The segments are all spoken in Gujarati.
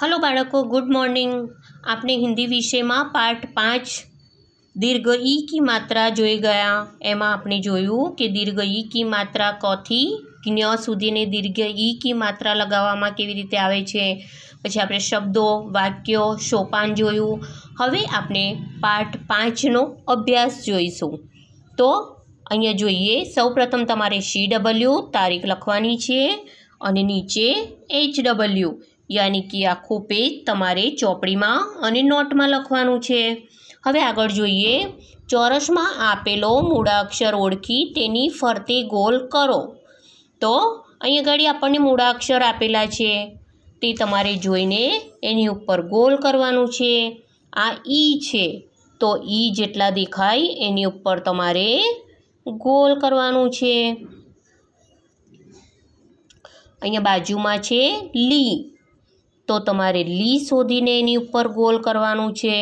હલો બાળકો ગુડ મોર્નિંગ આપણે હિન્દી વિષયમાં પાર્ટ પાંચ દીર્ઘ ઈ કી માત્રા જોઈ ગયા એમાં આપણે જોયું કે દીર્ઘ ઈ કી માત્રા કથી જ્ઞ સુધીને દીર્ઘ ઈ કી માત્રા લગાવવામાં કેવી રીતે આવે છે પછી આપણે શબ્દો વાક્યો સોપાન જોયું હવે આપણે પાર્ટ પાંચનો અભ્યાસ જોઈશું તો અહીંયા જોઈએ સૌપ્રથમ તમારે સી ડબલ્યુ તારીખ લખવાની છે અને નીચે એચ ડબલ્યુ યાની કે આખું પેજ તમારે ચોપડીમાં અને નોટમાં લખવાનું છે હવે આગળ જોઈએ ચોરસમાં આપેલો મૂળાક્ષર ઓળખી તેની ફરતે ગોલ કરો તો અહીંયા આગળ આપણને મૂળાક્ષર આપેલા છે તે તમારે જોઈને એની ઉપર ગોલ કરવાનું છે આ ઈ છે તો ઈ જેટલા દેખાય એની ઉપર તમારે ગોલ કરવાનું છે અહીંયા બાજુમાં છે લી તો તમારે લી શોધીને એની ઉપર ગોલ કરવાનું છે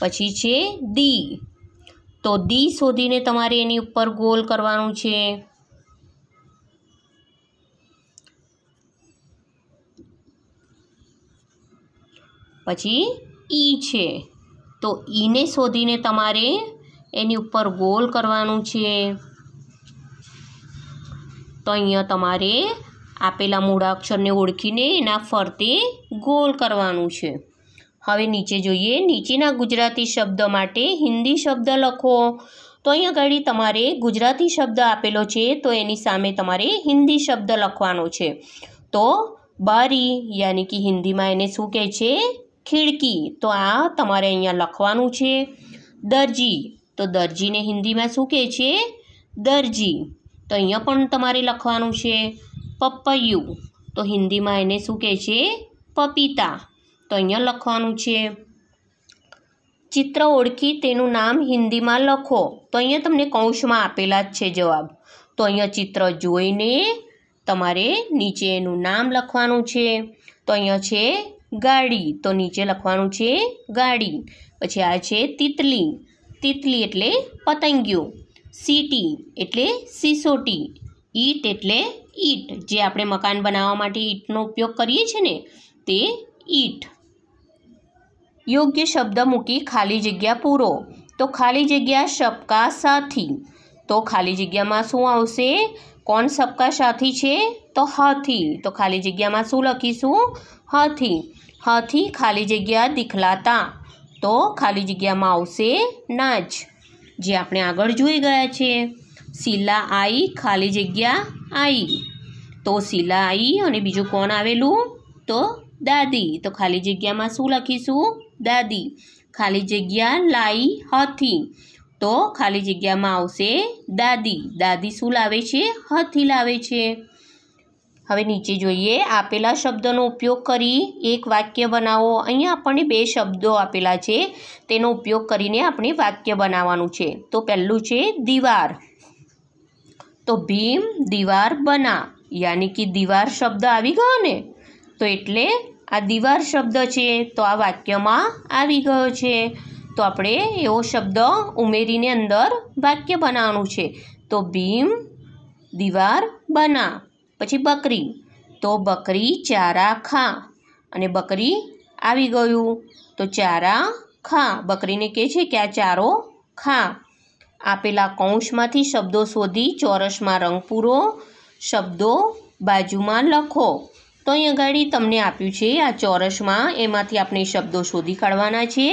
પછી છે દી તો દી શોધીને તમારે એની ઉપર ગોલ કરવાનું છે પછી ઈ છે તો ઈને શોધીને તમારે એની ઉપર ગોલ કરવાનું છે તો અહીંયા તમારે આપેલા મૂળા અક્ષરને ઓળખીને એના ફરતે ગોલ કરવાનું છે હવે નીચે જોઈએ નીચેના ગુજરાતી શબ્દ માટે હિન્દી શબ્દ લખો તો અહીં આગળ તમારે ગુજરાતી શબ્દ આપેલો છે તો એની સામે તમારે હિન્દી શબ્દ લખવાનો છે તો બારી યાની કે હિન્દીમાં એને શું કહે છે ખીડકી તો આ તમારે અહીંયા લખવાનું છે દરજી તો દરજીને હિન્દીમાં શું કહે છે દરજી તો અહીંયા પણ તમારે લખવાનું છે પપૈયું તો હિન્દીમાં એને શું કહે છે પપીતા તો અહીંયા લખવાનું છે ચિત્ર ઓળખી તેનું નામ હિન્દીમાં લખો તો અહીંયા તમને કૌંસમાં આપેલા જ છે જવાબ તો અહીંયા ચિત્ર જોઈને તમારે નીચે એનું નામ લખવાનું છે તો અહીંયા છે ગાડી તો નીચે લખવાનું છે ગાડી પછી આ છે તિતલી તિતલી એટલે પતંગિયો સીટી એટલે સિસોટી ઈટ એટલે ઈટ જે આપણે મકાન બનાવવા માટે ઈટનો ઉપયોગ કરીએ છીએ ને તે ઈટ યોગ્ય શબ્દ મૂકી ખાલી જગ્યા પૂરો તો ખાલી જગ્યા શબકા સાથી તો ખાલી જગ્યામાં શું આવશે કોણ સબકા સાથી છે તો હથી તો ખાલી જગ્યામાં શું લખીશું હથી હથી ખાલી જગ્યા દીખલાતા તો ખાલી જગ્યામાં આવશે નાચ જે આપણે આગળ જોઈ ગયા છીએ શીલા આઈ ખાલી જગ્યા આઈ તો શીલા આઈ અને બીજું કોણ આવેલું તો દાદી તો ખાલી જગ્યામાં શું લખીશું દાદી ખાલી જગ્યા લાઈ હથી તો ખાલી જગ્યામાં આવશે દાદી દાદી શું લાવે છે હથી લાવે છે હવે નીચે જોઈએ આપેલા શબ્દનો ઉપયોગ કરી એક વાક્ય બનાવો અહીંયા આપણને બે શબ્દો આપેલા છે તેનો ઉપયોગ કરીને આપણે વાક્ય બનાવવાનું છે તો પહેલું છે દીવાર તો ભીમ દીવાર બના યાની કે દીવાર શબ્દ આવી ગયો ને તો એટલે આ દીવાર શબ્દ છે તો આ વાક્યમાં આવી ગયો છે તો આપણે એવો શબ્દ ઉમેરીને અંદર વાક્ય બનાવવાનું છે તો ભીમ દીવાર બના પછી બકરી તો બકરી ચારા ખા અને બકરી આવી ગયું તો ચારા ખા બકરીને કહે છે કે આ ચારો ખા આપેલા કૌંસમાંથી શબ્દો શોધી ચોરસમાં રંગ પૂરો શબ્દો બાજુમાં લખો તો અહીં આગળ તમને આપ્યું છે આ ચોરસમાં એમાંથી આપણે શબ્દો શોધી કાઢવાના છે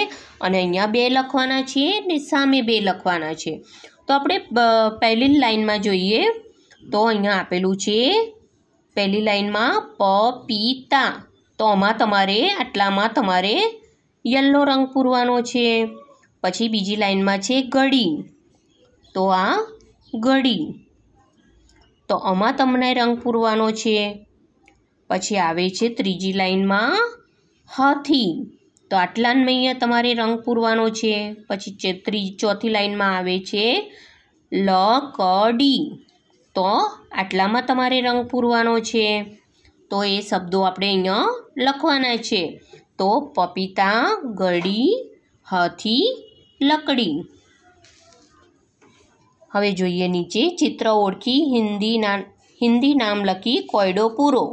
અને અહીંયા બે લખવાના છે ને સામે બે લખવાના છે તો આપણે પહેલી લાઇનમાં જોઈએ તો અહીંયા આપેલું છે પહેલી લાઇનમાં પપીતા તો આમાં તમારે આટલામાં તમારે યલો રંગ પૂરવાનો છે પછી બીજી લાઇનમાં છે ઘડી તો આ ગળી તો આમાં તમને રંગ પૂરવાનો છે પછી આવે છે ત્રીજી લાઈનમાં હથી તો આટલાને અહીંયા તમારે રંગ પૂરવાનો છે પછી ત્રી ચોથી લાઈનમાં આવે છે લ લકડી તો આટલામાં તમારે રંગ પૂરવાનો છે તો એ શબ્દો આપણે અહીંયા લખવાના છે તો પપીતા ગળી હથી લકડી હવે જોઈએ નીચે ચિત્ર ઓળખી હિન્દી હિન્દી નામ લખી કોયડો પૂરો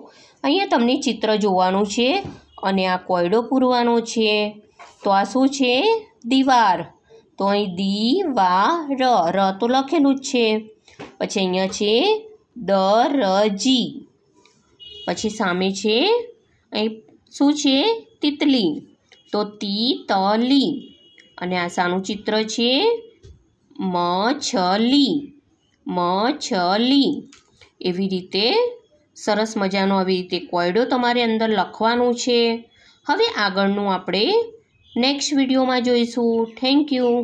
અહીંયા તમને ચિત્ર જોવાનું છે અને આ કોયડો પૂરવાનો છે તો આ શું છે દિવાર તો અહીં દી વા ર ર તો લખેલું જ છે પછી અહીંયા છે દ ર જી પછી સામે છે અહીં શું છે તિતલી તો તી ત લી અને આ શાનું ચિત્ર છે મછલી મછલી એવી રીતે સરસ મજાનો આવી રીતે કોયડો તમારે અંદર લખવાનું છે હવે આગળનું આપણે નેક્સ્ટ વિડીયોમાં જોઈશું થેન્ક યુ